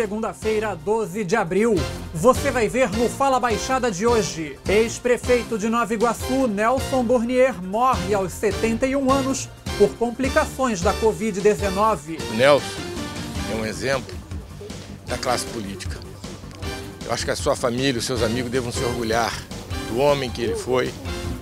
segunda-feira, 12 de abril. Você vai ver no Fala Baixada de hoje. Ex-prefeito de Nova Iguaçu, Nelson Burnier, morre aos 71 anos por complicações da Covid-19. Nelson é um exemplo da classe política. Eu acho que a sua família, os seus amigos devam se orgulhar do homem que ele foi,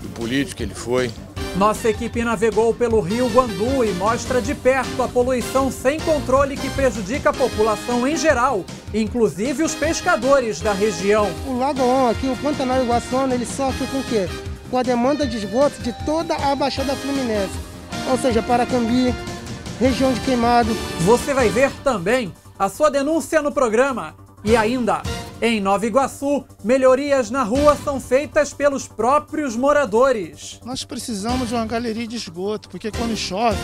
do político que ele foi, nossa equipe navegou pelo rio Guandu e mostra de perto a poluição sem controle que prejudica a população em geral, inclusive os pescadores da região. O lagoão aqui, o Pantanal Iguaçona, ele sofre com o quê? Com a demanda de esgoto de toda a Baixada Fluminense, ou seja, Paracambi, região de Queimado. Você vai ver também a sua denúncia no programa e ainda em Nova Iguaçu, melhorias na rua são feitas pelos próprios moradores. Nós precisamos de uma galeria de esgoto, porque quando chove,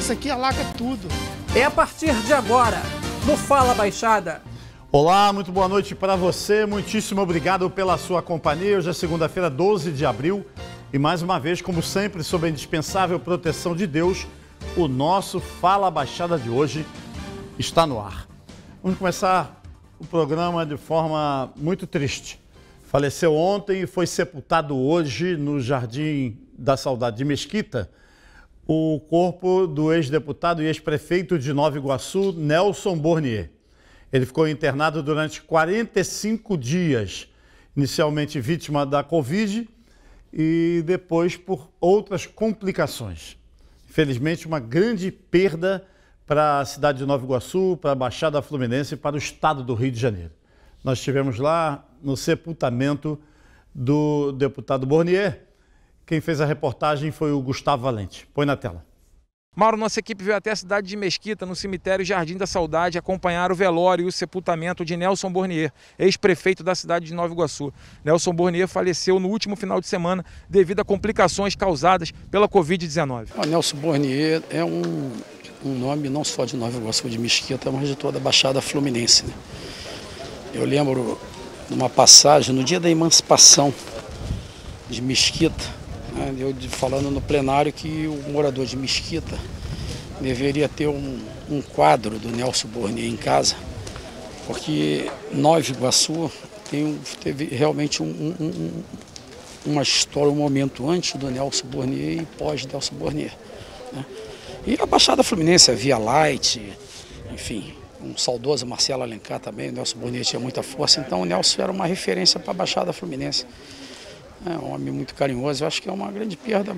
isso aqui alaga tudo. É a partir de agora, no Fala Baixada. Olá, muito boa noite para você. Muitíssimo obrigado pela sua companhia. Hoje é segunda-feira, 12 de abril. E mais uma vez, como sempre, sob a indispensável proteção de Deus, o nosso Fala Baixada de hoje está no ar. Vamos começar o programa de forma muito triste. Faleceu ontem e foi sepultado hoje no Jardim da Saudade de Mesquita o corpo do ex-deputado e ex-prefeito de Nova Iguaçu, Nelson Bornier. Ele ficou internado durante 45 dias, inicialmente vítima da Covid e depois por outras complicações. Infelizmente, uma grande perda para a cidade de Nova Iguaçu, para a Baixada Fluminense e para o estado do Rio de Janeiro. Nós estivemos lá no sepultamento do deputado Bornier. Quem fez a reportagem foi o Gustavo Valente. Põe na tela. Mauro, nossa equipe veio até a cidade de Mesquita, no cemitério Jardim da Saudade, acompanhar o velório e o sepultamento de Nelson Bornier, ex-prefeito da cidade de Nova Iguaçu. Nelson Bornier faleceu no último final de semana devido a complicações causadas pela Covid-19. Nelson Bornier é um um nome não só de Nova Iguaçu de Mesquita, mas de toda a Baixada Fluminense. Né? Eu lembro de uma passagem no dia da emancipação de Mesquita, né? eu falando no plenário que o morador de Mesquita deveria ter um, um quadro do Nelson Bornet em casa, porque Nova Iguaçu tem, teve realmente um, um, uma história, um momento antes do Nelson Bornet e pós-Nelson Bornet. E a Baixada Fluminense, a Via Light, enfim, um saudoso Marcelo Alencar também, o Nelson Bonet tinha muita força, então o Nelson era uma referência para a Baixada Fluminense. É um homem muito carinhoso, eu acho que é uma grande perda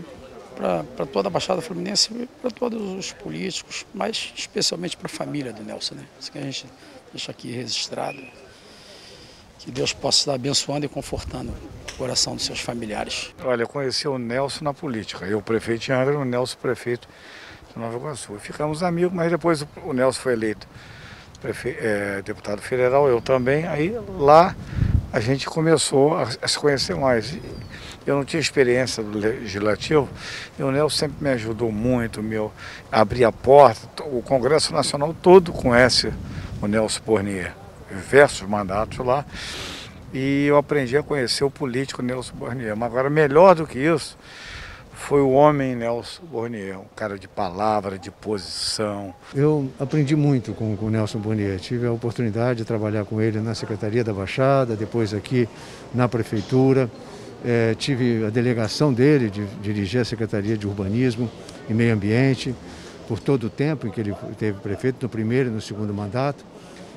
para toda a Baixada Fluminense e para todos os políticos, mas especialmente para a família do Nelson, né? Isso que a gente deixa aqui registrado. Que Deus possa estar abençoando e confortando o coração dos seus familiares. Olha, eu conheci o Nelson na política, eu prefeito Angra, o Nelson prefeito de Nova Iguaçu. Ficamos amigos, mas depois o Nelson foi eleito prefe... é, deputado federal, eu também. Aí lá a gente começou a, se conhecer mais. Eu não tinha experiência do legislativo e o Nelson sempre me ajudou muito, meu, abrir a porta. O Congresso Nacional todo conhece o Nelson Pornier, diversos mandatos lá. E eu aprendi a conhecer o político Nelson Pornier. Mas agora, melhor do que isso, foi o homem né, Nelson Bornier, um cara de palavra, de posição. Eu aprendi muito com o Nelson Bornier, tive a oportunidade de trabalhar com ele na Secretaria da Baixada, depois aqui na Prefeitura. É, tive a delegação dele de dirigir a Secretaria de Urbanismo e Meio Ambiente por todo o tempo em que ele teve prefeito, no primeiro e no segundo mandato.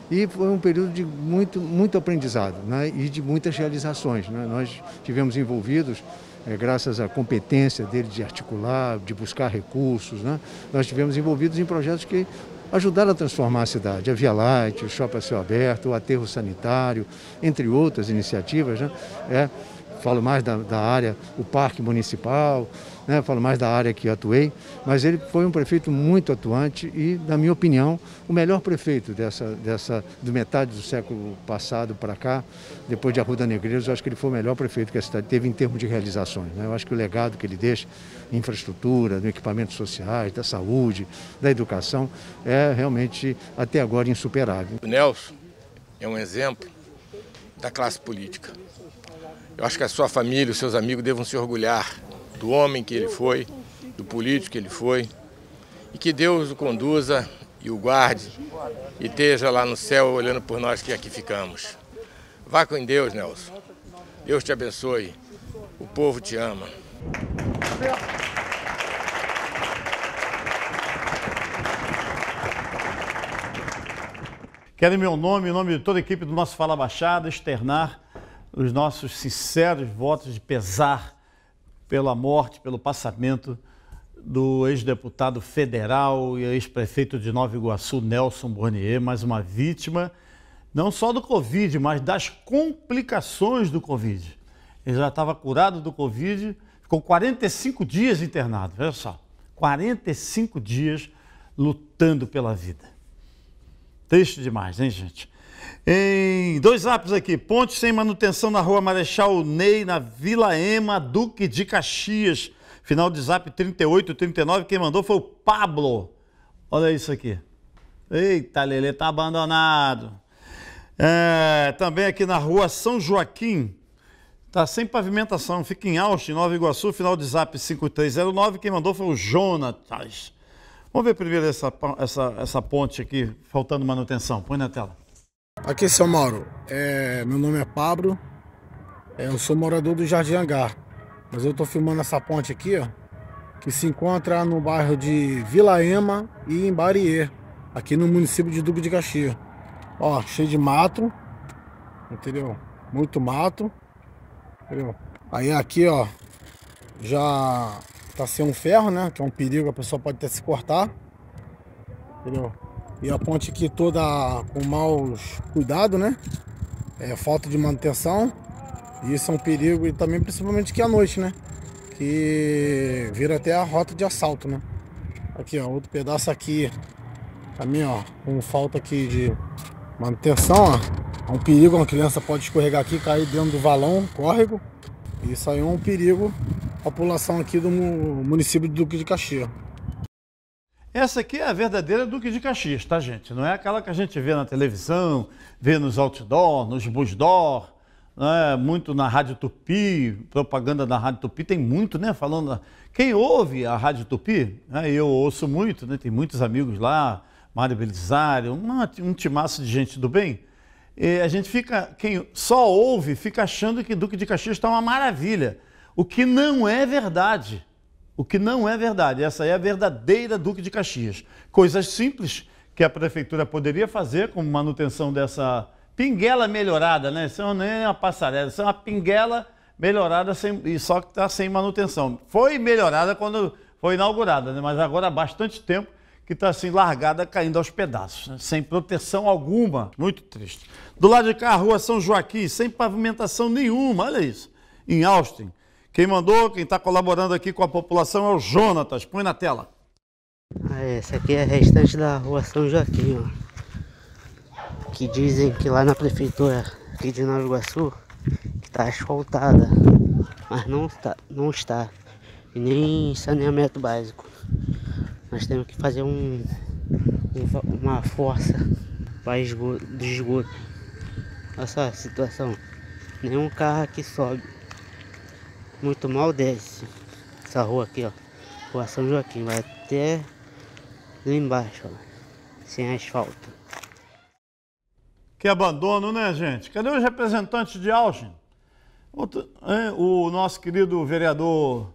E foi um período de muito, muito aprendizado né? e de muitas realizações. Né? Nós tivemos envolvidos é, graças à competência dele de articular, de buscar recursos, né? nós tivemos envolvidos em projetos que ajudaram a transformar a cidade, a Via Light, o Shopping a Céu Aberto, o Aterro Sanitário, entre outras iniciativas. Né? É, falo mais da, da área, o parque municipal, né, falo mais da área que atuei, mas ele foi um prefeito muito atuante e, na minha opinião, o melhor prefeito dessa, dessa do metade do século passado para cá, depois de Arruda Negreiros, eu acho que ele foi o melhor prefeito que a cidade teve em termos de realizações. Né? Eu acho que o legado que ele deixa em infraestrutura, no equipamentos sociais, da saúde, da educação, é realmente até agora insuperável. O Nelson é um exemplo da classe política. Eu acho que a sua família, os seus amigos devam se orgulhar do homem que ele foi, do político que ele foi. E que Deus o conduza e o guarde e esteja lá no céu olhando por nós que aqui ficamos. Vá com Deus, Nelson. Deus te abençoe. O povo te ama. Quero em meu nome, em nome de toda a equipe do nosso Fala Baixada, externar os nossos sinceros votos de pesar pela morte, pelo passamento do ex-deputado federal e ex-prefeito de Nova Iguaçu, Nelson Bornier, mais uma vítima, não só do Covid, mas das complicações do Covid. Ele já estava curado do Covid, ficou 45 dias internado, veja só, 45 dias lutando pela vida. Triste demais, hein, gente? Em dois lápis aqui, ponte sem manutenção na rua Marechal Ney, na Vila Ema, Duque de Caxias. Final de zap 3839, quem mandou foi o Pablo. Olha isso aqui. Eita, lelê, tá abandonado. É, também aqui na rua São Joaquim, tá sem pavimentação, fica em Austin, Nova Iguaçu, final de zap 5309, quem mandou foi o Jonatas. Vamos ver primeiro essa, essa, essa ponte aqui, faltando manutenção. Põe na tela. Aqui é seu Mauro, é, meu nome é Pablo, é, eu sou morador do Jardim Angar, mas eu estou filmando essa ponte aqui, ó, que se encontra no bairro de Vila Ema e em Barie, aqui no município de Duque de Caxias. Ó, cheio de mato, entendeu? Muito mato, entendeu? Aí aqui, ó, já tá sem um ferro, né? Que é um perigo, a pessoa pode até se cortar, entendeu? E a ponte aqui toda com maus cuidado, né? É, falta de manutenção. E isso é um perigo e também principalmente que à noite, né? Que vira até a rota de assalto, né? Aqui, ó, outro pedaço aqui também, ó, com falta aqui de manutenção, ó. É um perigo, uma criança pode escorregar aqui, cair dentro do valão, córrego. Isso aí é um perigo à população aqui do município de Duque de Caxias. Essa aqui é a verdadeira Duque de Caxias, tá, gente? Não é aquela que a gente vê na televisão, vê nos outdoor, nos busdor, né? muito na Rádio Tupi, propaganda da Rádio Tupi, tem muito, né? Falando. Quem ouve a Rádio Tupi, né? eu ouço muito, né? Tem muitos amigos lá, Mário Belisário, uma, um timaço de gente do bem. E a gente fica, quem só ouve, fica achando que Duque de Caxias está uma maravilha, o que não é verdade o que não é verdade. Essa é a verdadeira Duque de Caxias. Coisas simples que a prefeitura poderia fazer, como manutenção dessa pinguela melhorada, né? Isso é não é uma passarela, isso é uma pinguela melhorada sem, e só que está sem manutenção. Foi melhorada quando foi inaugurada, né? mas agora há bastante tempo que está assim largada, caindo aos pedaços, né? sem proteção alguma. Muito triste. Do lado de cá, a rua São Joaquim, sem pavimentação nenhuma, olha isso, em Austin. Quem mandou, quem está colaborando aqui com a população é o Jonatas. Põe na tela. Ah, essa aqui é a restante da rua São Joaquim, ó. Que dizem que lá na prefeitura aqui de Nova Iguaçu que tá asfaltada, mas não, está, não está. E nem saneamento básico. Nós temos que fazer um, um uma força para esgoto, esgoto. Olha só a situação. Nenhum carro aqui sobe muito mal desce. Essa rua aqui, ó. Rua São Joaquim. Vai até lá embaixo, ó. Sem asfalto. Que abandono, né, gente? Cadê os representantes de Algin? o nosso querido vereador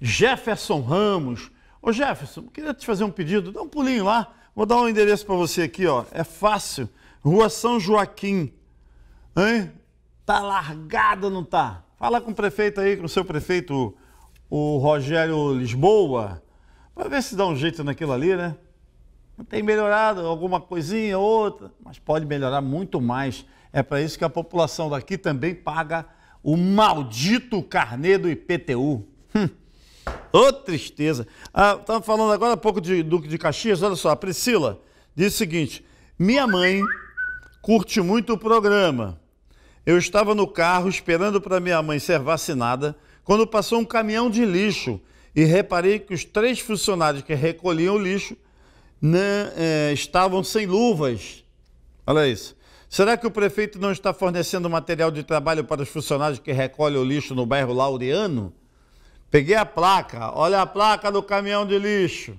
Jefferson Ramos. Ô Jefferson, queria te fazer um pedido, dá um pulinho lá. Vou dar um endereço para você aqui, ó. É fácil. Rua São Joaquim. Hein? Tá largada, não tá? Fala com o prefeito aí, com o seu prefeito, o Rogério Lisboa, para ver se dá um jeito naquilo ali, né? Tem melhorado alguma coisinha, outra, mas pode melhorar muito mais. É para isso que a população daqui também paga o maldito carnê do IPTU. Hum. Ô tristeza. Estava ah, falando agora um pouco de Duque de Caxias, olha só, a Priscila disse o seguinte: minha mãe curte muito o programa. Eu estava no carro esperando para minha mãe ser vacinada quando passou um caminhão de lixo e reparei que os três funcionários que recolhiam o lixo né, é, estavam sem luvas. Olha isso. Será que o prefeito não está fornecendo material de trabalho para os funcionários que recolhem o lixo no bairro Laureano? Peguei a placa, olha a placa do caminhão de lixo.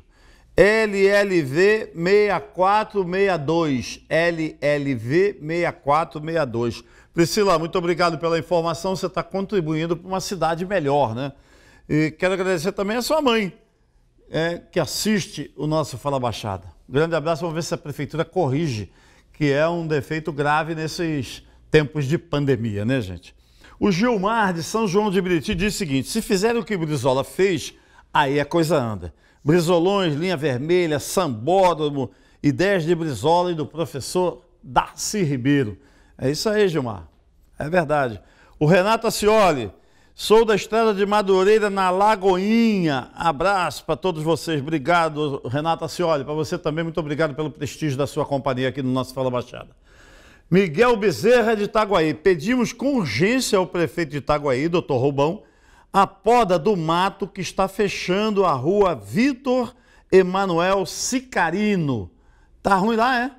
LLV 6462. LLV 6462. Priscila, muito obrigado pela informação. Você está contribuindo para uma cidade melhor, né? E quero agradecer também a sua mãe, é, que assiste o nosso Fala Baixada. Grande abraço, vamos ver se a prefeitura corrige, que é um defeito grave nesses tempos de pandemia, né, gente? O Gilmar de São João de Ibiriti diz o seguinte: se fizerem o que Brizola fez, aí a coisa anda. Brizolões, linha vermelha, sambódromo, ideias de Brizola e do professor Darcy Ribeiro. É isso aí, Gilmar. É verdade. O Renato Assioli, sou da estrada de Madureira, na Lagoinha. Abraço para todos vocês. Obrigado, Renato Assioli. Para você também, muito obrigado pelo prestígio da sua companhia aqui no nosso Fala Baixada. Miguel Bezerra de Itaguaí. Pedimos com urgência ao prefeito de Itaguaí, doutor Rubão, a poda do mato que está fechando a rua Vitor Emanuel Sicarino. Tá ruim lá, é?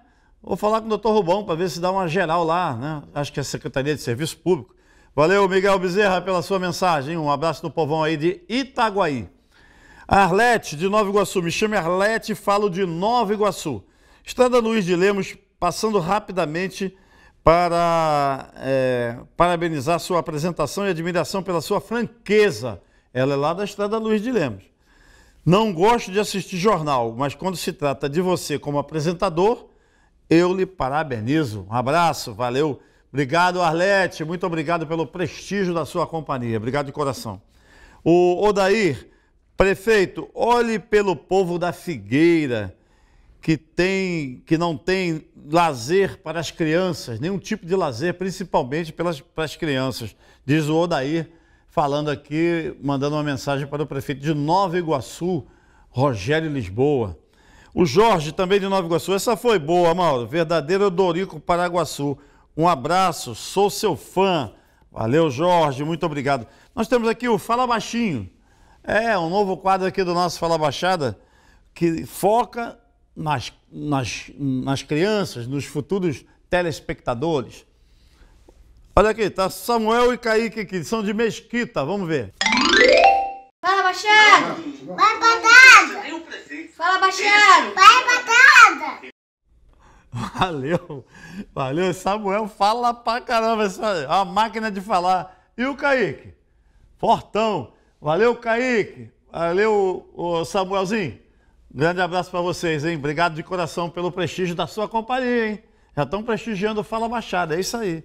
Vou falar com o doutor Rubão para ver se dá uma geral lá, né? Acho que é a Secretaria de Serviço Público. Valeu, Miguel Bezerra, pela sua mensagem. Um abraço do povão aí de Itaguaí. Arlete, de Nova Iguaçu. Me chamo Arlete e falo de Nova Iguaçu. Estrada Luiz de Lemos, passando rapidamente para é, parabenizar sua apresentação e admiração pela sua franqueza. Ela é lá da Estrada Luiz de Lemos. Não gosto de assistir jornal, mas quando se trata de você como apresentador, eu lhe parabenizo. Um abraço, valeu. Obrigado, Arlete. Muito obrigado pelo prestígio da sua companhia. Obrigado de coração. O Odair, prefeito, olhe pelo povo da Figueira que tem que não tem lazer para as crianças, nenhum tipo de lazer, principalmente pelas para as crianças, diz o Odair, falando aqui, mandando uma mensagem para o prefeito de Nova Iguaçu, Rogério Lisboa. O Jorge, também de Nova Iguaçu. Essa foi boa, Mauro. Verdadeiro Dorico Paraguaçu. Um abraço, sou seu fã. Valeu, Jorge, muito obrigado. Nós temos aqui o Fala Baixinho. É, um novo quadro aqui do nosso Fala Baixada, que foca nas, nas, nas crianças, nos futuros telespectadores. Olha aqui, tá Samuel e Kaique aqui, são de Mesquita, vamos ver. Fala Baixada! Vai Fala baixado! Vai, batata! Valeu! Valeu, Samuel fala pra caramba, é uma máquina de falar. E o Kaique? Fortão! Valeu, Kaique! Valeu, o Samuelzinho! Grande abraço para vocês, hein? Obrigado de coração pelo prestígio da sua companhia, hein? Já estão prestigiando Fala Baixada, é isso aí.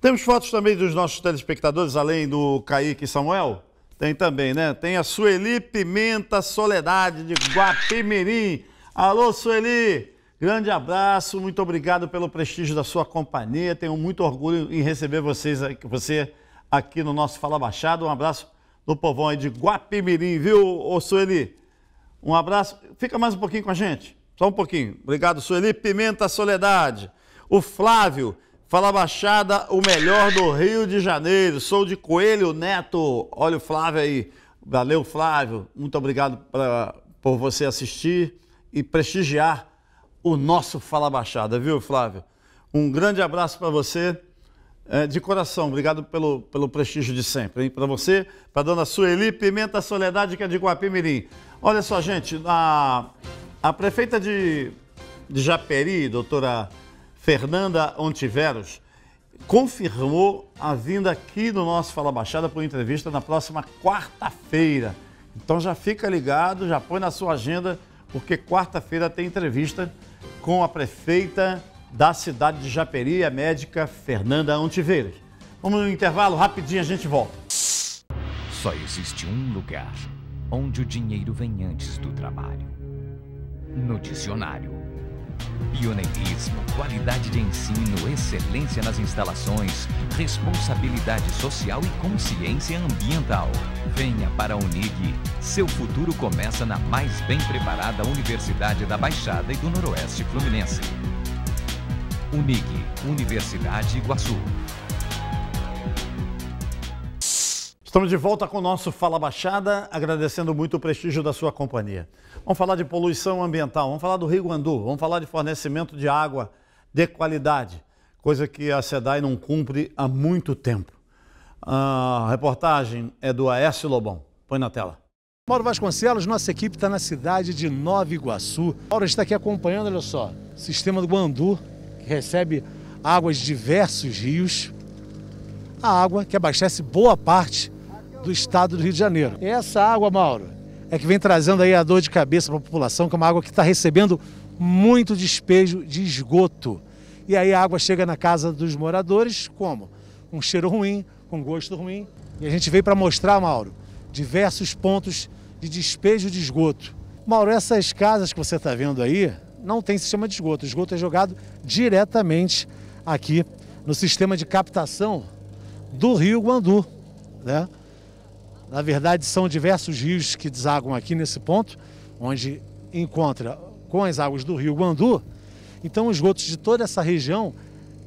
Temos fotos também dos nossos telespectadores, além do Kaique e Samuel? Tem também, né? Tem a Sueli Pimenta Soledade de Guapimirim. Alô, Sueli! Grande abraço, muito obrigado pelo prestígio da sua companhia. Tenho muito orgulho em receber vocês, você aqui no nosso Fala Baixado. Um abraço do povão aí de Guapimirim, viu, ô Sueli? Um abraço. Fica mais um pouquinho com a gente. Só um pouquinho. Obrigado, Sueli. Pimenta Soledade. O Flávio Fala Baixada, o melhor do Rio de Janeiro. Sou de Coelho Neto. Olha o Flávio aí. Valeu, Flávio. Muito obrigado pra, por você assistir e prestigiar o nosso Fala Baixada, viu, Flávio? Um grande abraço para você. É, de coração, obrigado pelo, pelo prestígio de sempre. Para você, para dona Sueli Pimenta Soledade, que é de Guapimirim. Olha só, gente, a, a prefeita de, de Japeri, doutora Fernanda Ontiveros, confirmou a vinda aqui no nosso Fala Baixada por entrevista na próxima quarta-feira. Então já fica ligado, já põe na sua agenda, porque quarta-feira tem entrevista com a prefeita da cidade de Japeri, a médica Fernanda Ontiveros. Vamos no intervalo, rapidinho a gente volta. Só existe um lugar onde o dinheiro vem antes do trabalho. No dicionário. Pioneirismo, qualidade de ensino, excelência nas instalações, responsabilidade social e consciência ambiental. Venha para a Unig. Seu futuro começa na mais bem preparada Universidade da Baixada e do Noroeste Fluminense. Unig, Universidade Iguaçu. Estamos de volta com o nosso Fala Baixada, agradecendo muito o prestígio da sua companhia. Vamos falar de poluição ambiental, vamos falar do Rio Guandu, vamos falar de fornecimento de água de qualidade, coisa que a SEDAI não cumpre há muito tempo. A reportagem é do Aécio Lobão. Põe na tela. Mauro Vasconcelos, nossa equipe está na cidade de Nova Iguaçu. Mauro está aqui acompanhando, olha só, o sistema do Guandu, que recebe águas de diversos rios. A água que abastece boa parte do estado do Rio de Janeiro. É essa água, Mauro, é que vem trazendo aí a dor de cabeça para a população, que é uma água que está recebendo muito despejo de esgoto. E aí a água chega na casa dos moradores como? Um cheiro ruim, com um gosto ruim. E a gente veio para mostrar, Mauro, diversos pontos de despejo de esgoto. Mauro, essas casas que você está vendo aí não tem sistema de esgoto. O esgoto é jogado diretamente aqui no sistema de captação do Rio Guandu. Né? Na verdade, são diversos rios que desagam aqui nesse ponto, onde encontra com as águas do rio Guandu. Então, os esgoto de toda essa região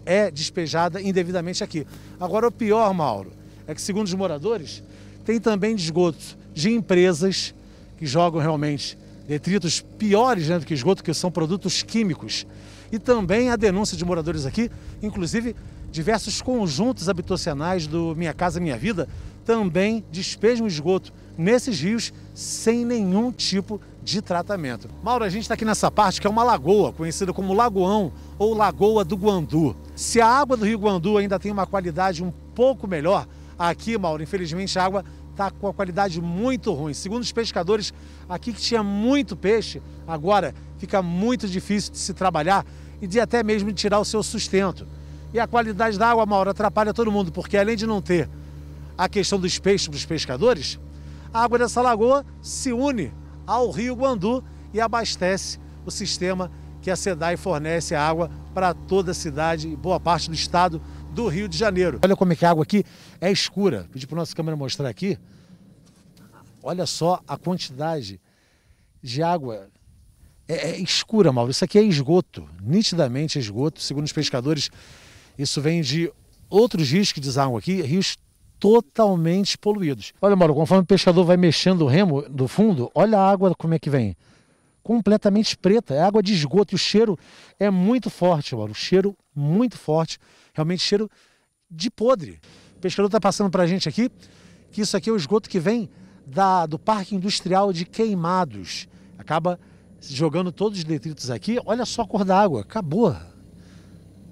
é despejada indevidamente aqui. Agora, o pior, Mauro, é que, segundo os moradores, tem também esgoto de empresas que jogam realmente detritos piores né, do que esgoto, que são produtos químicos. E também a denúncia de moradores aqui, inclusive diversos conjuntos habitacionais do Minha Casa Minha Vida, também despejam esgoto nesses rios sem nenhum tipo de tratamento. Mauro, a gente está aqui nessa parte que é uma lagoa, conhecida como Lagoão ou Lagoa do Guandu. Se a água do Rio Guandu ainda tem uma qualidade um pouco melhor, aqui, Mauro, infelizmente a água está com a qualidade muito ruim. Segundo os pescadores, aqui que tinha muito peixe, agora fica muito difícil de se trabalhar e de até mesmo tirar o seu sustento. E a qualidade da água, Mauro, atrapalha todo mundo, porque além de não ter a questão dos peixes para os pescadores, a água dessa lagoa se une ao rio Guandu e abastece o sistema que a SEDAI fornece a água para toda a cidade e boa parte do estado do Rio de Janeiro. Olha como é que a água aqui é escura. Pedi para a nossa câmera mostrar aqui. Olha só a quantidade de água. É, é escura, Mauro. Isso aqui é esgoto, nitidamente esgoto. Segundo os pescadores, isso vem de outros rios que deságua aqui, rios totalmente poluídos. Olha, Mauro, conforme o pescador vai mexendo o remo do fundo, olha a água como é que vem. Completamente preta, é água de esgoto e o cheiro é muito forte, Mauro. O cheiro muito forte, realmente cheiro de podre. O pescador está passando para a gente aqui que isso aqui é o esgoto que vem da, do Parque Industrial de Queimados. Acaba jogando todos os detritos aqui. Olha só a cor da água, acabou. A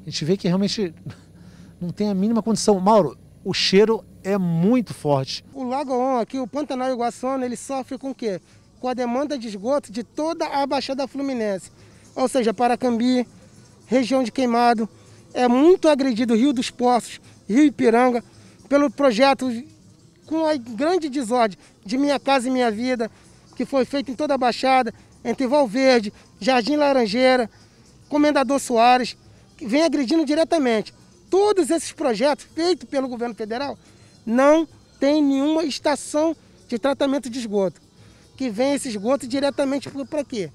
gente vê que realmente não tem a mínima condição. Mauro, o cheiro é muito forte. O Lago aqui, o Pantanal Iguaçona, ele sofre com o quê? Com a demanda de esgoto de toda a Baixada Fluminense. Ou seja, Paracambi, região de Queimado, é muito agredido Rio dos Poços, Rio Ipiranga, pelo projeto com a grande desordem de Minha Casa e Minha Vida, que foi feito em toda a Baixada, entre Valverde, Jardim Laranjeira, Comendador Soares, que vem agredindo diretamente. Todos esses projetos feitos pelo governo federal não tem nenhuma estação de tratamento de esgoto, que vem esse esgoto diretamente para quê?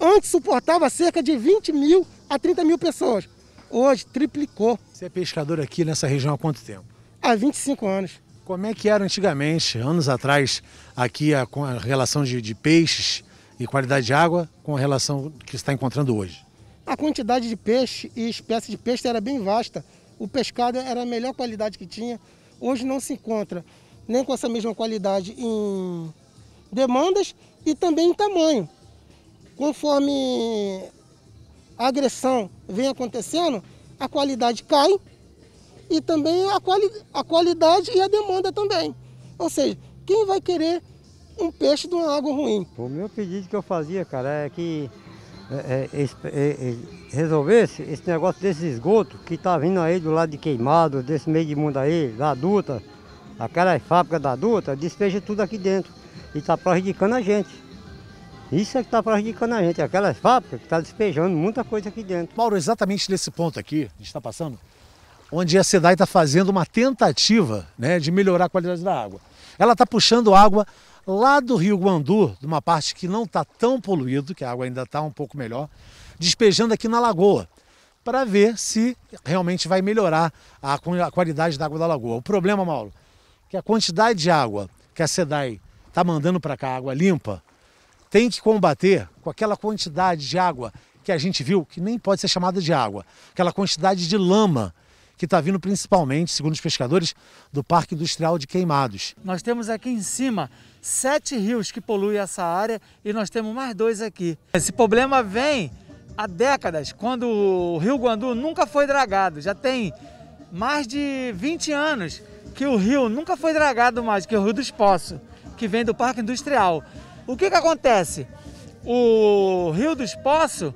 Antes suportava cerca de 20 mil a 30 mil pessoas, hoje triplicou. Você é pescador aqui nessa região há quanto tempo? Há 25 anos. Como é que era antigamente, anos atrás, aqui a, a relação de, de peixes e qualidade de água com a relação que está encontrando hoje? A quantidade de peixe e espécie de peixe era bem vasta. O pescado era a melhor qualidade que tinha, hoje não se encontra nem com essa mesma qualidade em demandas e também em tamanho. Conforme a agressão vem acontecendo, a qualidade cai e também a, quali a qualidade e a demanda também. Ou seja, quem vai querer um peixe de uma água ruim? O meu pedido que eu fazia, cara, é que é, é, é, é resolvesse esse negócio desse esgoto que está vindo aí do lado de queimado, desse meio de mundo aí, da adulta, aquelas fábricas da adulta, despeja tudo aqui dentro e está prejudicando a gente. Isso é que está prejudicando a gente, aquelas fábricas que estão tá despejando muita coisa aqui dentro. Mauro, exatamente nesse ponto aqui, a gente está passando, onde a cidade está fazendo uma tentativa né, de melhorar a qualidade da água. Ela está puxando água lá do Rio Guandu, de uma parte que não está tão poluído, que a água ainda está um pouco melhor, despejando aqui na lagoa, para ver se realmente vai melhorar a qualidade da água da lagoa. O problema, Mauro, é que a quantidade de água que a SEDAI está mandando para cá, água limpa, tem que combater com aquela quantidade de água que a gente viu, que nem pode ser chamada de água, aquela quantidade de lama que está vindo principalmente, segundo os pescadores, do Parque Industrial de Queimados. Nós temos aqui em cima sete rios que poluem essa área e nós temos mais dois aqui. Esse problema vem há décadas, quando o Rio Guandu nunca foi dragado. Já tem mais de 20 anos que o rio nunca foi dragado mais, que é o Rio dos Poços, que vem do Parque Industrial. O que, que acontece? O Rio dos Poços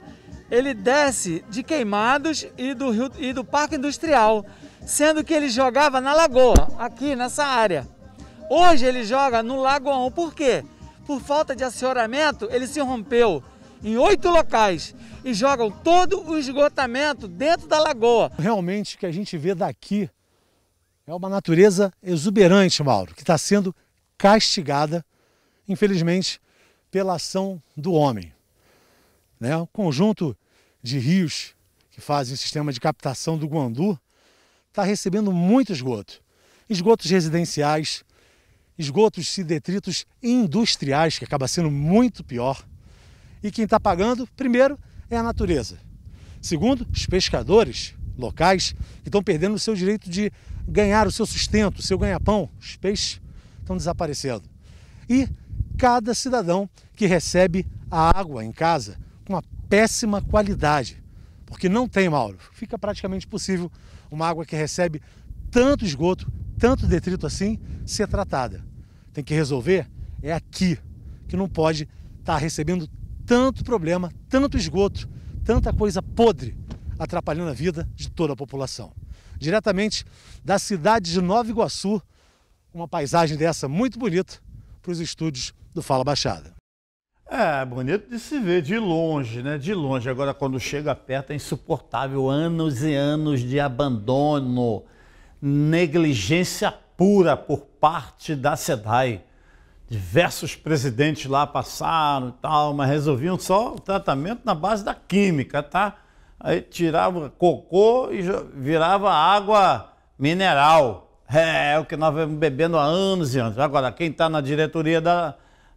ele desce de Queimados e do, Rio, e do Parque Industrial, sendo que ele jogava na lagoa, aqui nessa área. Hoje ele joga no Lagoão, por quê? Por falta de acionamento, ele se rompeu em oito locais e jogam todo o esgotamento dentro da lagoa. Realmente o que a gente vê daqui é uma natureza exuberante, Mauro, que está sendo castigada, infelizmente, pela ação do homem. Né? O conjunto de rios que fazem o sistema de captação do Guandu está recebendo muito esgoto. Esgotos residenciais, esgotos e detritos industriais, que acaba sendo muito pior. E quem está pagando, primeiro, é a natureza. Segundo, os pescadores locais que estão perdendo o seu direito de ganhar o seu sustento, o seu ganha-pão. Os peixes estão desaparecendo. E cada cidadão que recebe a água em casa com uma péssima qualidade, porque não tem, Mauro. Fica praticamente possível uma água que recebe tanto esgoto, tanto detrito assim, ser tratada. Tem que resolver é aqui, que não pode estar tá recebendo tanto problema, tanto esgoto, tanta coisa podre atrapalhando a vida de toda a população. Diretamente da cidade de Nova Iguaçu, uma paisagem dessa muito bonita para os estúdios do Fala Baixada. É, bonito de se ver de longe, né? De longe. Agora, quando chega perto, é insuportável. Anos e anos de abandono, negligência pura por parte da SEDAI. Diversos presidentes lá passaram e tal, mas resolviam só o tratamento na base da química, tá? Aí tirava cocô e virava água mineral. É, é o que nós vemos bebendo há anos e anos. Agora, quem está na diretoria da,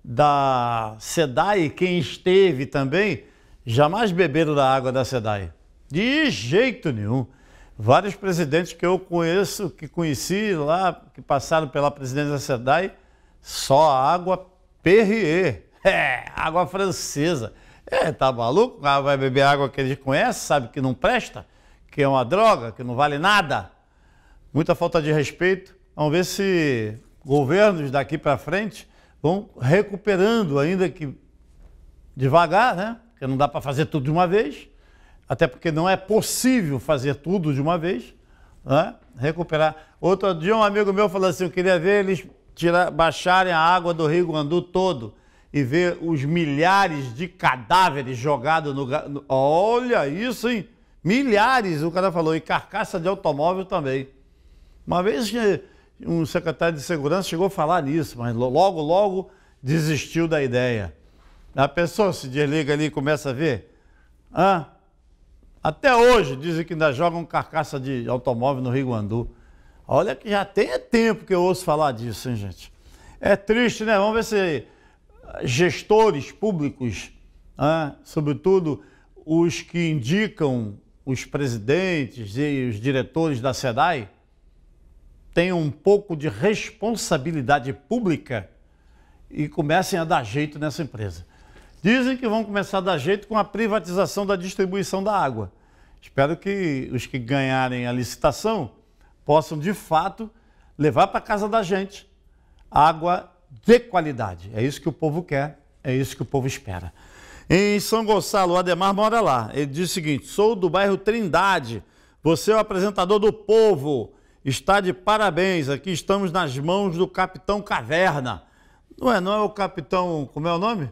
da SEDAI, quem esteve também, jamais beberam da água da SEDAI. De jeito nenhum. Vários presidentes que eu conheço, que conheci lá, que passaram pela presidência da SEDAI, só água Perrier. É, água francesa. É, tá maluco? Ah, vai beber água que eles conhecem, sabe que não presta, que é uma droga, que não vale nada. Muita falta de respeito. Vamos ver se governos daqui para frente vão recuperando, ainda que devagar, né? Porque não dá para fazer tudo de uma vez, até porque não é possível fazer tudo de uma vez, né? Recuperar. Outro dia, um amigo meu falou assim: eu queria ver eles tirar, baixarem a água do Rio Guandu todo e ver os milhares de cadáveres jogados no, no. Olha isso, hein? Milhares, o cara falou, e carcaça de automóvel também. Uma vez um secretário de segurança chegou a falar nisso, mas logo, logo desistiu da ideia. A pessoa se desliga ali e começa a ver. Ah, até hoje dizem que ainda jogam carcaça de automóvel no Rio Guandu. Olha que já tem tempo que eu ouço falar disso, hein, gente? É triste, né? Vamos ver se ah, gestores públicos, sobretudo os que indicam os presidentes e os diretores da SEDAI, tenham um pouco de responsabilidade pública e comecem a dar jeito nessa empresa. Dizem que vão começar a dar jeito com a privatização da distribuição da água. Espero que os que ganharem a licitação possam, de fato, levar para casa da gente água de qualidade. É isso que o povo quer, é isso que o povo espera. Em São Gonçalo, o Ademar mora lá. Ele diz o seguinte: sou do bairro Trindade, você é o apresentador do povo está de parabéns. Aqui estamos nas mãos do Capitão Caverna. Não é, não é o Capitão. Como é o nome?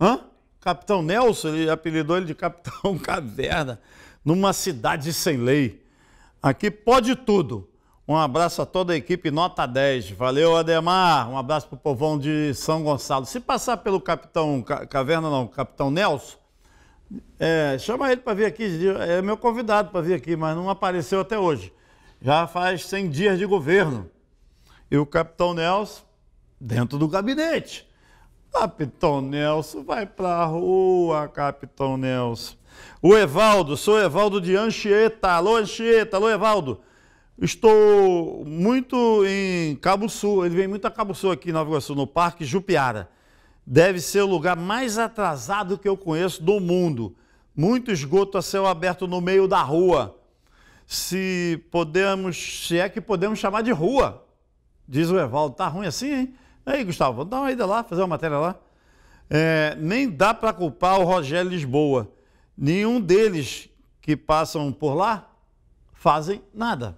Hã? Capitão Nelson, ele apelidou ele de Capitão Caverna, numa cidade sem lei. Aqui pode tudo. Um abraço a toda a equipe Nota 10. Valeu, Ademar. Um abraço para o povão de São Gonçalo. Se passar pelo Capitão Caverna, não, Capitão Nelson, é, chama ele para vir aqui. É meu convidado para vir aqui, mas não apareceu até hoje já faz 100 dias de governo. E o capitão Nelson dentro do gabinete. Capitão Nelson, vai pra rua, Capitão Nelson. O Evaldo, sou Evaldo de Anchieta. Alô, Anchieta, alô, Evaldo. Estou muito em Cabo Sul, ele vem muito a Cabo Sul aqui em Nova Iguaçu, no Parque Jupiara. Deve ser o lugar mais atrasado que eu conheço do mundo. Muito esgoto a céu aberto no meio da rua se podemos, se é que podemos chamar de rua. Diz o Evaldo, tá ruim assim, hein? Aí, Gustavo, vamos dar uma ida lá, fazer uma matéria lá. É, nem dá para culpar o Rogério Lisboa. Nenhum deles que passam por lá fazem nada.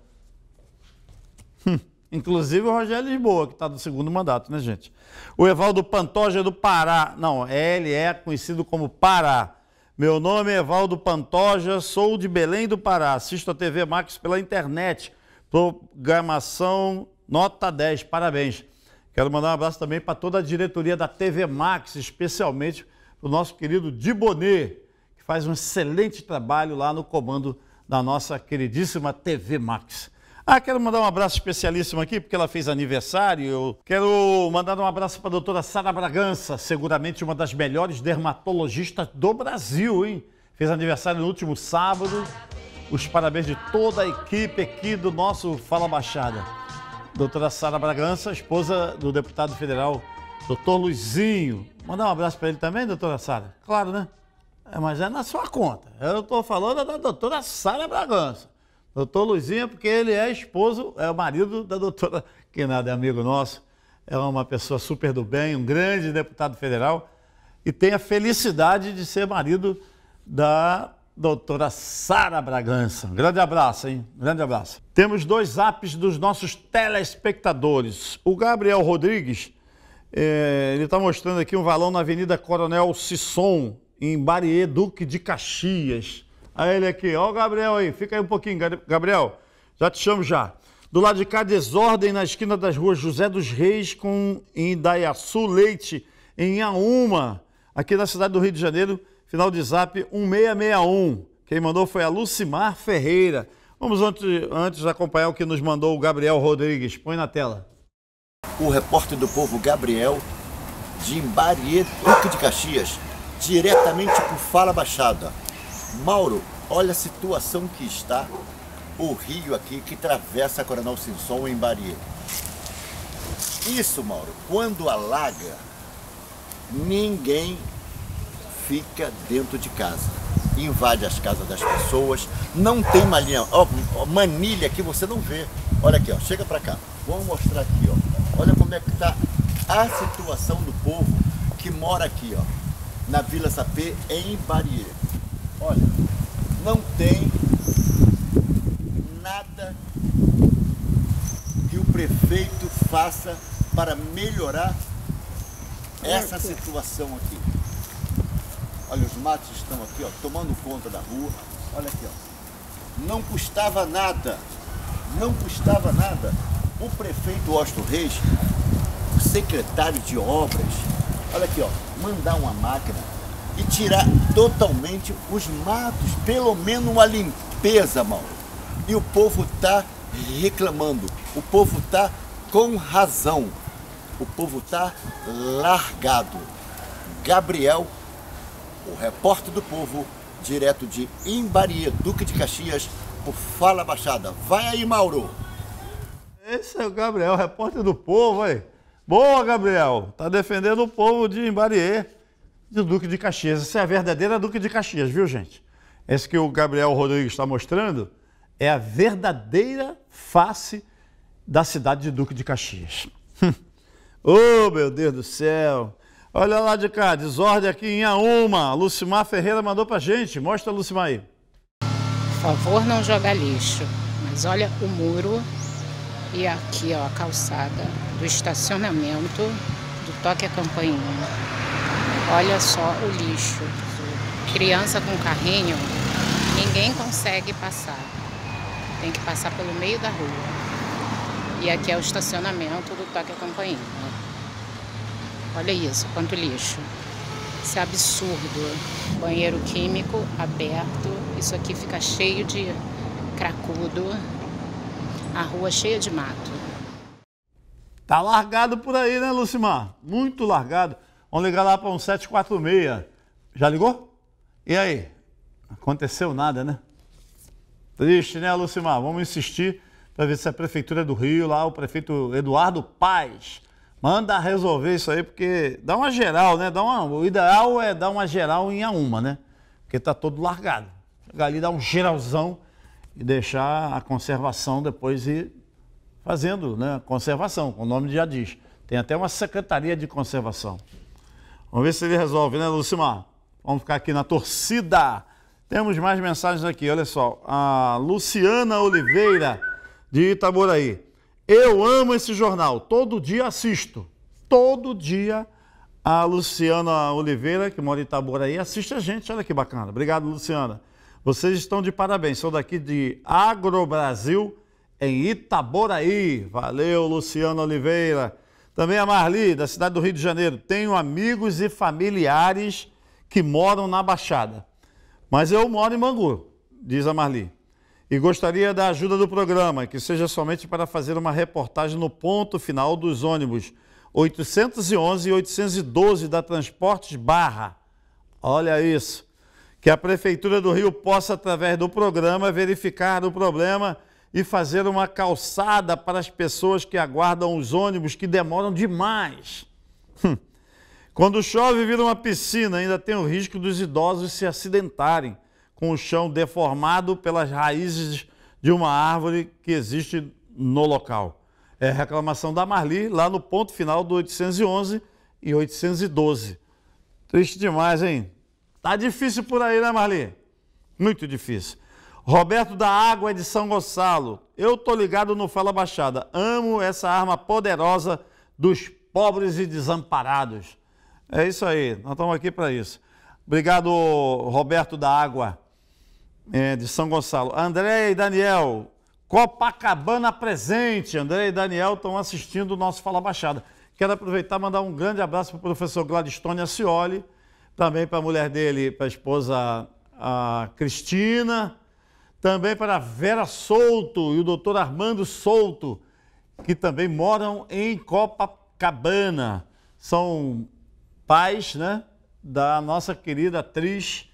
Hum, inclusive o Rogério Lisboa, que está do segundo mandato, né, gente? O Evaldo Pantoja é do Pará. Não, é, ele é conhecido como Pará. Meu nome é Evaldo Pantoja, sou de Belém do Pará, assisto a TV Max pela internet. Programação nota 10, parabéns. Quero mandar um abraço também para toda a diretoria da TV Max, especialmente para o nosso querido Dibonê, que faz um excelente trabalho lá no comando da nossa queridíssima TV Max. Ah, quero mandar um abraço especialíssimo aqui, porque ela fez aniversário. Eu quero mandar um abraço para a doutora Sara Bragança, seguramente uma das melhores dermatologistas do Brasil, hein? Fez aniversário no último sábado. Os parabéns de toda a equipe aqui do nosso Fala Baixada. Doutora Sara Bragança, esposa do deputado federal doutor Luizinho. Mandar um abraço para ele também, doutora Sara? Claro, né? É, mas é na sua conta. Eu estou falando da doutora Sara Bragança. Doutor luzinha porque ele é esposo, é o marido da doutora, que nada é amigo nosso, é uma pessoa super do bem, um grande deputado federal, e tem a felicidade de ser marido da doutora Sara Bragança. grande abraço, hein? grande abraço. Temos dois apps dos nossos telespectadores. O Gabriel Rodrigues, é, ele está mostrando aqui um valão na Avenida Coronel Sisson, em Barier Duque de Caxias a ele aqui. Ó o Gabriel aí, fica aí um pouquinho, Gabriel. Já te chamo já. Do lado de cá, desordem na esquina das ruas José dos Reis com Indaiaçu Leite, em Auma, aqui na cidade do Rio de Janeiro. Final de zap 1661. Quem mandou foi a Lucimar Ferreira. Vamos antes, antes acompanhar o que nos mandou o Gabriel Rodrigues. Põe na tela. O repórter do povo Gabriel de Imbariê, Duque de Caxias, diretamente por Fala Baixada. Mauro, olha a situação que está o rio aqui que atravessa Coronel Sinson em Bari. Isso, Mauro, quando alaga, ninguém fica dentro de casa. Invade as casas das pessoas, não tem malinha, ó, manilha que você não vê. Olha aqui, ó, chega para cá. Vamos mostrar aqui, ó. Olha como é que tá a situação do povo que mora aqui, ó, na Vila Sapê em Barier. Olha, não tem nada que o prefeito faça para melhorar essa situação aqui. Olha, os matos estão aqui, ó, tomando conta da rua. Olha aqui, ó. Não custava nada, não custava nada o prefeito Osto Reis, o secretário de obras, olha aqui, ó, mandar uma máquina e tirar totalmente os matos, pelo menos uma limpeza, Mauro. E o povo está reclamando, o povo está com razão, o povo está largado. Gabriel, o repórter do povo, direto de Imbaria, Duque de Caxias, por Fala Baixada. Vai aí, Mauro! Esse é o Gabriel, repórter do povo, aí. Boa, Gabriel! Tá defendendo o povo de Imbariê de Duque de Caxias. Essa é a verdadeira Duque de Caxias, viu, gente? Essa que o Gabriel Rodrigues está mostrando é a verdadeira face da cidade de Duque de Caxias. oh, meu Deus do céu! Olha lá de cá, desordem aqui em Auma. Lucimar Ferreira mandou pra gente. Mostra, Lucimar aí. Por favor, não joga lixo. Mas olha o muro e aqui, ó, a calçada do estacionamento do Toque a Campainha. Olha só o lixo. Criança com carrinho, ninguém consegue passar. Tem que passar pelo meio da rua. E aqui é o estacionamento do Toque a Olha isso, quanto lixo. Isso é absurdo. Banheiro químico aberto. Isso aqui fica cheio de cracudo. A rua cheia de mato. Tá largado por aí, né, Lucimar? Muito largado. Vamos ligar lá para um 746. Já ligou? E aí? Aconteceu nada, né? Triste, né, Lucimar? Vamos insistir para ver se a Prefeitura do Rio, lá o prefeito Eduardo Paz, manda resolver isso aí, porque dá uma geral, né? Dá uma, o ideal é dar uma geral em a uma, né? Porque tá todo largado. Chegar ali, dar um geralzão e deixar a conservação depois ir fazendo, né? Conservação, o nome já diz. Tem até uma secretaria de conservação. Vamos ver se ele resolve, né, Lucimar? Vamos ficar aqui na torcida. Temos mais mensagens aqui, olha só. A Luciana Oliveira, de Itaboraí. Eu amo esse jornal, todo dia assisto. Todo dia a Luciana Oliveira, que mora em Itaboraí, assiste a gente. Olha que bacana. Obrigado, Luciana. Vocês estão de parabéns. Sou daqui de Agrobrasil, em Itaboraí. Valeu, Luciana Oliveira. Também a Marli, da cidade do Rio de Janeiro. Tenho amigos e familiares que moram na Baixada. Mas eu moro em Mangu, diz a Marli. E gostaria da ajuda do programa, que seja somente para fazer uma reportagem no ponto final dos ônibus 811 e 812 da Transportes Barra. Olha isso. Que a Prefeitura do Rio possa, através do programa, verificar o problema e fazer uma calçada para as pessoas que aguardam os ônibus que demoram demais. Hum. Quando chove, vira uma piscina, ainda tem o risco dos idosos se acidentarem com o chão deformado pelas raízes de uma árvore que existe no local. É reclamação da Marli, lá no ponto final do 811 e 812. Triste demais, hein? Tá difícil por aí, né, Marli? Muito difícil. Roberto da Água de São Gonçalo. Eu tô ligado no Fala Baixada. Amo essa arma poderosa dos pobres e desamparados. É isso aí, nós estamos aqui para isso. Obrigado, Roberto da Água, é, de São Gonçalo. André e Daniel, Copacabana presente. André e Daniel estão assistindo o nosso Fala Baixada. Quero aproveitar e mandar um grande abraço para o professor Gladstone Ascioli, também para a mulher dele, para a esposa a Cristina, também para Vera Souto e o doutor Armando Souto, que também moram em Copacabana. São pais né, da nossa querida atriz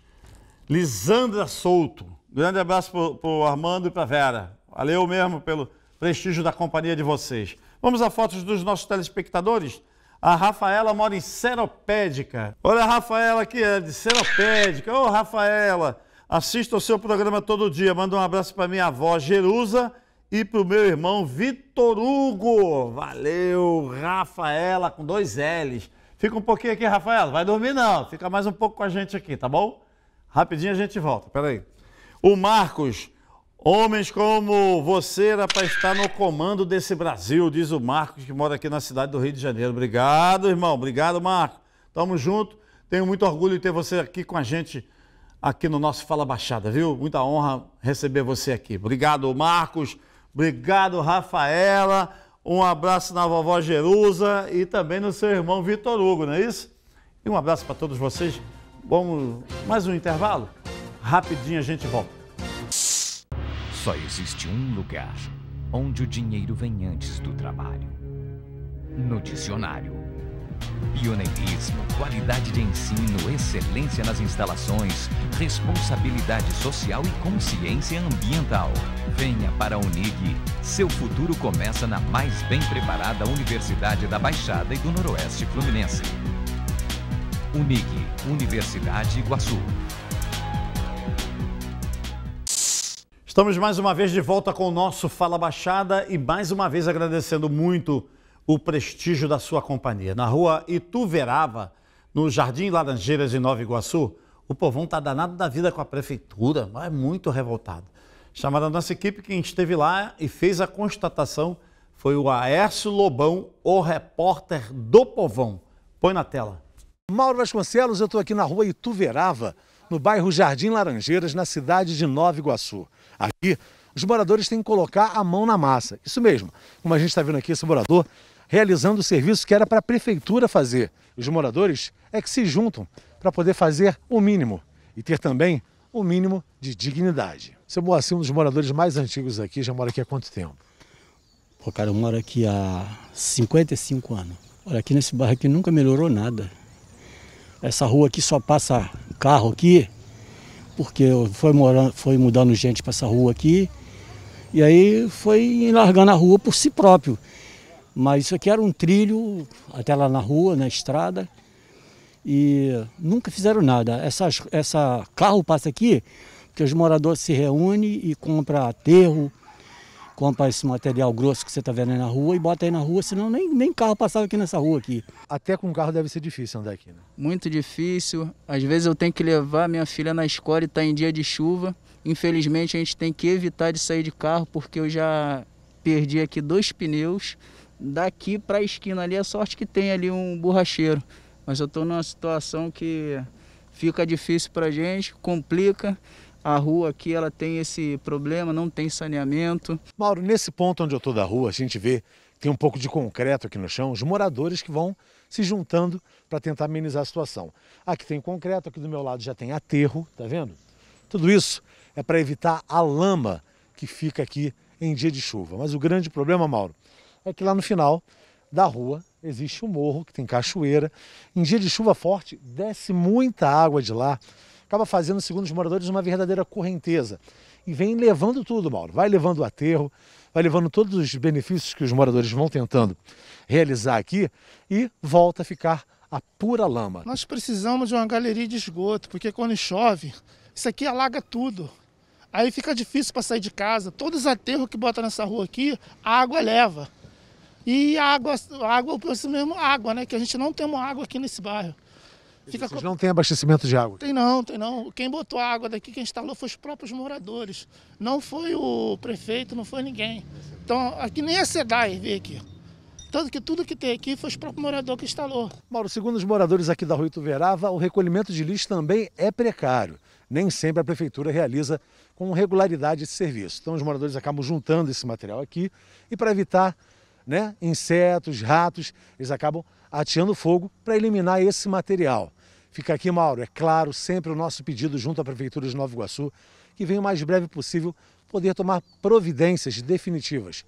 Lisandra Souto. Grande abraço para o Armando e para Vera. Valeu mesmo pelo prestígio da companhia de vocês. Vamos a fotos dos nossos telespectadores? A Rafaela mora em Seropédica. Olha a Rafaela aqui, é de Seropédica. Ô, oh, Rafaela, Assista o seu programa todo dia. Manda um abraço para minha avó Jerusa e para o meu irmão Vitor Hugo. Valeu, Rafaela, com dois L's. Fica um pouquinho aqui, Rafaela. Vai dormir não. Fica mais um pouco com a gente aqui, tá bom? Rapidinho a gente volta. Peraí. O Marcos. Homens como você era para estar no comando desse Brasil, diz o Marcos, que mora aqui na cidade do Rio de Janeiro. Obrigado, irmão. Obrigado, Marcos. Tamo junto. Tenho muito orgulho de ter você aqui com a gente aqui no nosso Fala Baixada, viu? Muita honra receber você aqui. Obrigado, Marcos. Obrigado, Rafaela. Um abraço na vovó Jerusa e também no seu irmão Vitor Hugo, não é isso? E um abraço para todos vocês. Vamos mais um intervalo? Rapidinho a gente volta. Só existe um lugar onde o dinheiro vem antes do trabalho. No dicionário Pioneirismo, qualidade de ensino, excelência nas instalações, responsabilidade social e consciência ambiental. Venha para a Unig. Seu futuro começa na mais bem preparada Universidade da Baixada e do Noroeste Fluminense. Unig, Universidade Iguaçu. Estamos mais uma vez de volta com o nosso Fala Baixada e mais uma vez agradecendo muito o prestígio da sua companhia. Na rua Ituverava, no Jardim Laranjeiras, em Nova Iguaçu, o povão está danado da vida com a prefeitura, mas é muito revoltado. Chamada a nossa equipe, quem esteve lá e fez a constatação foi o Aércio Lobão, o repórter do povão. Põe na tela. Mauro Vasconcelos, eu estou aqui na rua Ituverava, no bairro Jardim Laranjeiras, na cidade de Nova Iguaçu. Aqui, os moradores têm que colocar a mão na massa. Isso mesmo. Como a gente está vendo aqui, esse morador realizando o serviço que era para a prefeitura fazer. Os moradores é que se juntam para poder fazer o mínimo e ter também o mínimo de dignidade. É Seu assim, Moacir, um dos moradores mais antigos aqui, já mora aqui há quanto tempo? Pô, cara, eu moro aqui há 55 anos. Olha, aqui nesse bairro aqui nunca melhorou nada. Essa rua aqui só passa carro aqui, porque foi, morando, foi mudando gente para essa rua aqui, e aí foi largando a rua por si próprio. Mas isso aqui era um trilho até lá na rua, na estrada, e nunca fizeram nada. Essa, essa carro passa aqui, porque os moradores se reúnem e compram aterro, compra esse material grosso que você está vendo aí na rua e bota aí na rua, senão nem, nem carro passava aqui nessa rua aqui. Até com carro deve ser difícil andar aqui, né? Muito difícil. Às vezes eu tenho que levar minha filha na escola e está em dia de chuva. Infelizmente a gente tem que evitar de sair de carro porque eu já perdi aqui dois pneus daqui para a esquina ali, a é sorte que tem ali um borracheiro. Mas eu estou numa situação que fica difícil para gente, complica. A rua aqui ela tem esse problema, não tem saneamento. Mauro, nesse ponto onde eu estou da rua, a gente vê tem um pouco de concreto aqui no chão, os moradores que vão se juntando para tentar amenizar a situação. Aqui tem concreto, aqui do meu lado já tem aterro, tá vendo? Tudo isso é para evitar a lama que fica aqui em dia de chuva. Mas o grande problema, Mauro, é que lá no final da rua existe um morro que tem cachoeira. Em dia de chuva forte, desce muita água de lá. Acaba fazendo, segundo os moradores, uma verdadeira correnteza. E vem levando tudo, Mauro. Vai levando o aterro, vai levando todos os benefícios que os moradores vão tentando realizar aqui e volta a ficar a pura lama. Nós precisamos de uma galeria de esgoto, porque quando chove, isso aqui alaga tudo. Aí fica difícil para sair de casa. Todos os aterros que botam nessa rua aqui, a água leva. E água, água, o mesmo água, né? Que a gente não tem uma água aqui nesse bairro. Fica Vocês não têm abastecimento de água? Tem não, tem não. Quem botou a água daqui, quem instalou, foi os próprios moradores. Não foi o prefeito, não foi ninguém. Então, aqui nem a SEDAI veio aqui. Tanto que tudo que tem aqui foi os próprios moradores que instalou. Mauro, segundo os moradores aqui da Rua Ituverava, o recolhimento de lixo também é precário. Nem sempre a prefeitura realiza com regularidade esse serviço. Então, os moradores acabam juntando esse material aqui e para evitar né, insetos, ratos, eles acabam ateando fogo para eliminar esse material. Fica aqui, Mauro, é claro, sempre o nosso pedido junto à Prefeitura de Nova Iguaçu, que venha o mais breve possível poder tomar providências definitivas.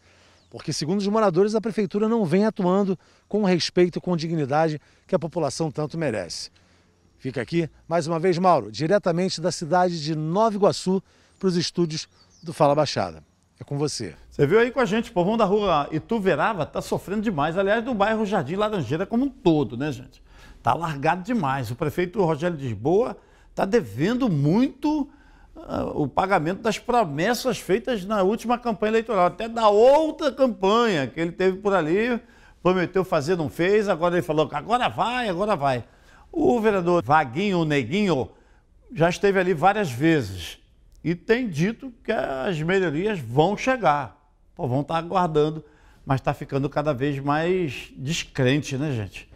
Porque, segundo os moradores, a Prefeitura não vem atuando com o respeito e com a dignidade que a população tanto merece. Fica aqui, mais uma vez, Mauro, diretamente da cidade de Nova Iguaçu, para os estúdios do Fala Baixada. É com você. Você viu aí com a gente, o povão da rua Ituverava está sofrendo demais. Aliás, do bairro Jardim Laranjeira como um todo, né, gente? Está largado demais. O prefeito Rogério Lisboa está devendo muito uh, o pagamento das promessas feitas na última campanha eleitoral, até da outra campanha que ele teve por ali, prometeu fazer, não fez, agora ele falou que agora vai, agora vai. O vereador Vaguinho Neguinho já esteve ali várias vezes e tem dito que as melhorias vão chegar. Pô, vão estar tá aguardando, mas está ficando cada vez mais descrente, né, gente?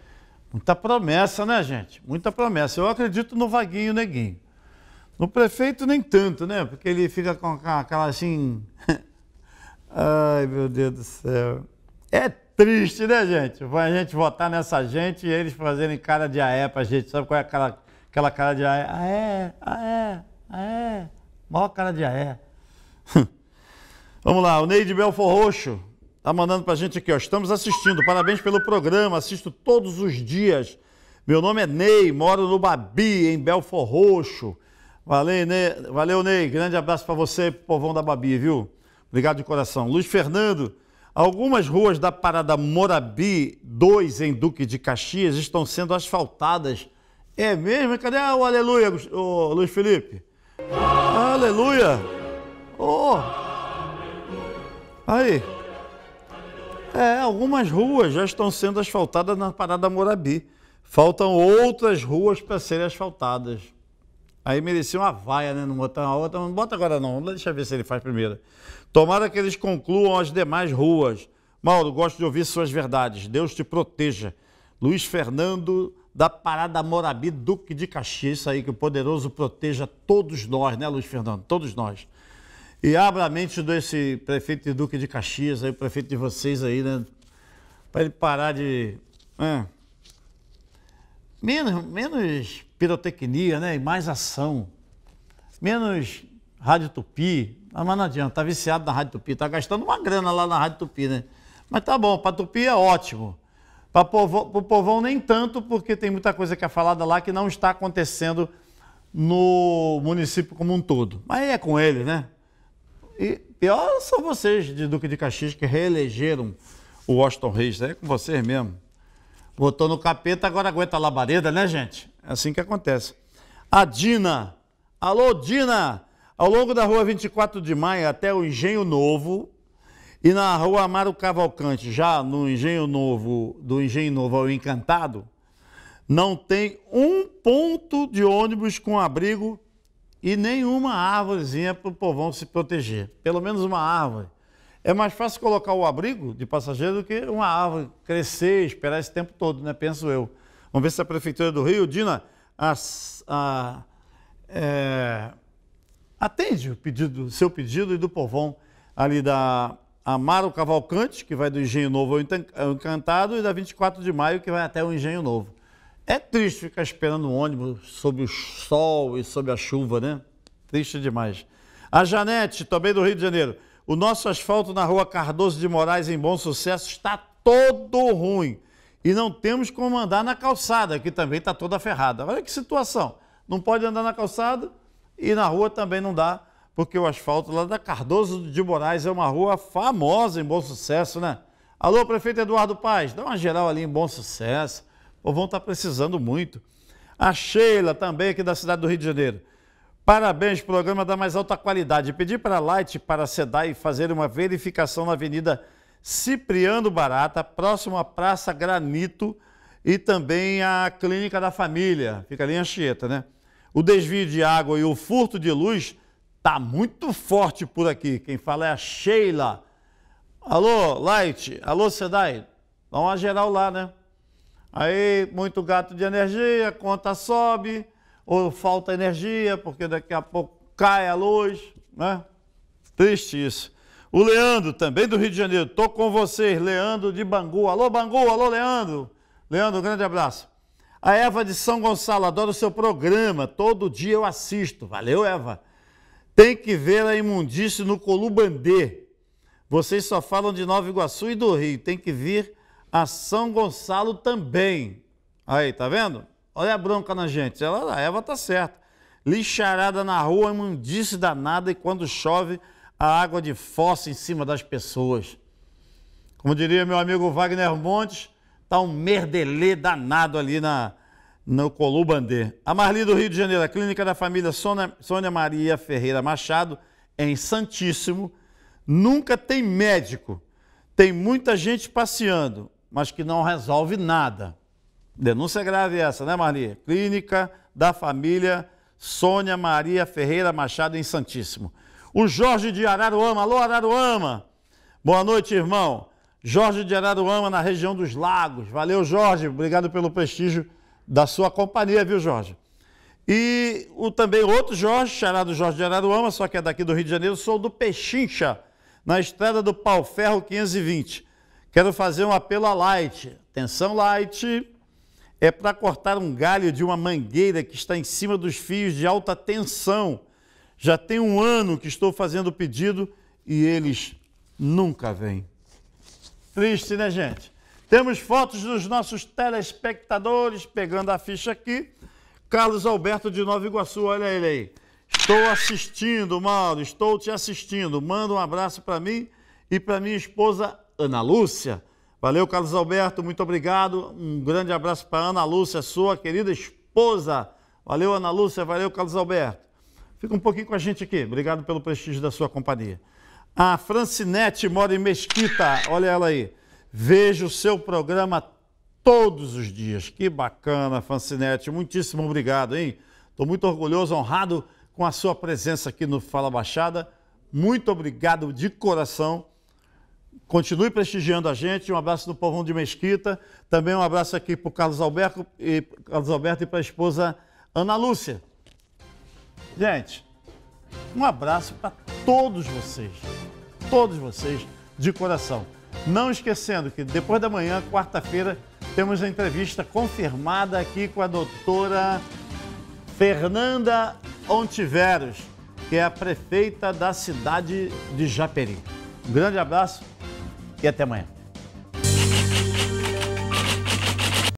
Muita promessa, né, gente? Muita promessa. Eu acredito no Vaguinho Neguinho. No prefeito, nem tanto, né? Porque ele fica com aquela assim. Ai, meu Deus do céu. É triste, né, gente? A gente votar nessa gente e eles fazerem cara de aé ah, pra gente. Sabe qual é aquela, aquela cara de aé? Ah, aé, ah, aé, aé. Maior cara de aé. Vamos lá, o Neide Belfor Roxo tá mandando para a gente aqui, ó. Estamos assistindo. Parabéns pelo programa, assisto todos os dias. Meu nome é Ney, moro no Babi, em Belfor Roxo. Valeu, Ney. Valeu, Ney. Grande abraço para você, povão da Babi, viu? Obrigado de coração. Luiz Fernando, algumas ruas da Parada Morabi 2 em Duque de Caxias estão sendo asfaltadas. É mesmo? Cadê ah, o aleluia, o Luiz Felipe? Oh! Aleluia! Oh! Aí. É, algumas ruas já estão sendo asfaltadas na Parada Morabi. Faltam outras ruas para serem asfaltadas. Aí merecia uma vaia, né? Não botar uma outra. Não bota agora não. Deixa eu ver se ele faz primeiro. Tomara que eles concluam as demais ruas. Mauro, gosto de ouvir suas verdades. Deus te proteja. Luiz Fernando da Parada Morabi, Duque de Caxias, isso aí que o poderoso proteja todos nós, né, Luiz Fernando? Todos nós. E abra a mente desse prefeito de Duque de Caxias, aí, o prefeito de vocês aí, né? Para ele parar de. É, menos, menos pirotecnia, né? E mais ação. Menos Rádio Tupi. Ah, mas não adianta, tá viciado na Rádio Tupi, tá gastando uma grana lá na Rádio Tupi, né? Mas tá bom, para Tupi é ótimo. Para o povão, nem tanto, porque tem muita coisa que é falada lá que não está acontecendo no município como um todo. Mas é com ele, né? E pior são vocês de Duque de Caxias que reelegeram o Washington Reis. Né? É com vocês mesmo. Botou no capeta, agora aguenta a labareda, né, gente? É assim que acontece. A Dina. Alô, Dina! Ao longo da rua 24 de maio até o Engenho Novo, e na rua Amaro Cavalcante, já no Engenho Novo, do Engenho Novo ao Encantado, não tem um ponto de ônibus com abrigo e nenhuma árvorezinha para o povão se proteger. Pelo menos uma árvore. É mais fácil colocar o abrigo de passageiro do que uma árvore crescer, esperar esse tempo todo, né? Penso eu. Vamos ver se a Prefeitura do Rio, Dina, a, é, atende o pedido, seu pedido e do povão ali da Amaro Cavalcante, que vai do Engenho Novo ao Encantado, e da 24 de Maio, que vai até o Engenho Novo. É triste ficar esperando um ônibus sob o sol e sob a chuva, né? Triste demais. A Janete, também do Rio de Janeiro. O nosso asfalto na rua Cardoso de Moraes, em Bom Sucesso, está todo ruim. E não temos como andar na calçada, que também está toda ferrada. Olha que situação. Não pode andar na calçada e na rua também não dá porque o asfalto lá da Cardoso de Moraes é uma rua famosa em Bom Sucesso, né? Alô, prefeito Eduardo Paz, dá uma geral ali em Bom Sucesso. O vão estar tá precisando muito. A Sheila, também aqui da cidade do Rio de Janeiro. Parabéns, programa da mais alta qualidade. Pedi para a Light, para a SEDAI, fazer uma verificação na Avenida Cipriano Barata, próximo à Praça Granito e também à Clínica da Família. Fica ali em Anchieta, né? O desvio de água e o furto de luz Tá muito forte por aqui. Quem fala é a Sheila. Alô, Light. Alô, Sedai. Dá uma geral lá, né? Aí, muito gato de energia, conta sobe, ou falta energia, porque daqui a pouco cai a luz, né? Triste isso. O Leandro, também do Rio de Janeiro, tô com vocês, Leandro de Bangu. Alô, Bangu, alô, Leandro. Leandro, um grande abraço. A Eva de São Gonçalo, adoro o seu programa, todo dia eu assisto. Valeu, Eva. Tem que ver a imundície no Colubandê. Vocês só falam de Nova Iguaçu e do Rio. Tem que vir a São Gonçalo também. Aí, tá vendo? Olha a bronca na gente. Ela, a Eva tá certa. Lixarada na rua, imundice danada e quando chove, a água de fossa em cima das pessoas. Como diria meu amigo Wagner Montes, tá um merdelê danado ali na, no Colubandê. A Marli do Rio de Janeiro, a clínica da família Sônia, Sônia Maria Ferreira Machado, em Santíssimo, nunca tem médico. Tem muita gente passeando, mas que não resolve nada. Denúncia grave é essa, né, Marli? Clínica da família Sônia Maria Ferreira Machado, em Santíssimo. O Jorge de Araruama, alô Araruama! Boa noite, irmão. Jorge de Araruama, na região dos Lagos. Valeu, Jorge. Obrigado pelo prestígio da sua companhia, viu, Jorge? E o, também outro Jorge, chamado Jorge de Araruama, só que é daqui do Rio de Janeiro, sou do Pechincha, na estrada do Pau Ferro 520. Quero fazer um apelo a Light. Atenção, Light. É para cortar um galho de uma mangueira que está em cima dos fios de alta tensão. Já tem um ano que estou fazendo o pedido e eles nunca vêm. Triste, né, gente? Temos fotos dos nossos telespectadores pegando a ficha aqui. Carlos Alberto de Nova Iguaçu, olha ele aí. Estou assistindo, Mauro, estou te assistindo. Manda um abraço para mim e para minha esposa Ana Lúcia. Valeu, Carlos Alberto, muito obrigado. Um grande abraço para Ana Lúcia, sua querida esposa. Valeu, Ana Lúcia, valeu, Carlos Alberto. Fica um pouquinho com a gente aqui. Obrigado pelo prestígio da sua companhia. A Francinete mora em Mesquita, olha ela aí. Vejo o seu programa todos os dias. Que bacana, Fancinete. Muitíssimo obrigado, hein? Estou muito orgulhoso, honrado com a sua presença aqui no Fala Baixada. Muito obrigado de coração. Continue prestigiando a gente. Um abraço do povão de Mesquita. Também um abraço aqui para o Carlos Alberto e, Carlos Alberto e para a esposa Ana Lúcia. Gente, um abraço para todos vocês. Todos vocês de coração. Não esquecendo que depois da manhã, quarta-feira, temos a entrevista confirmada aqui com a doutora Fernanda Ontiveros, que é a prefeita da cidade de Japeri. Um grande abraço e até amanhã.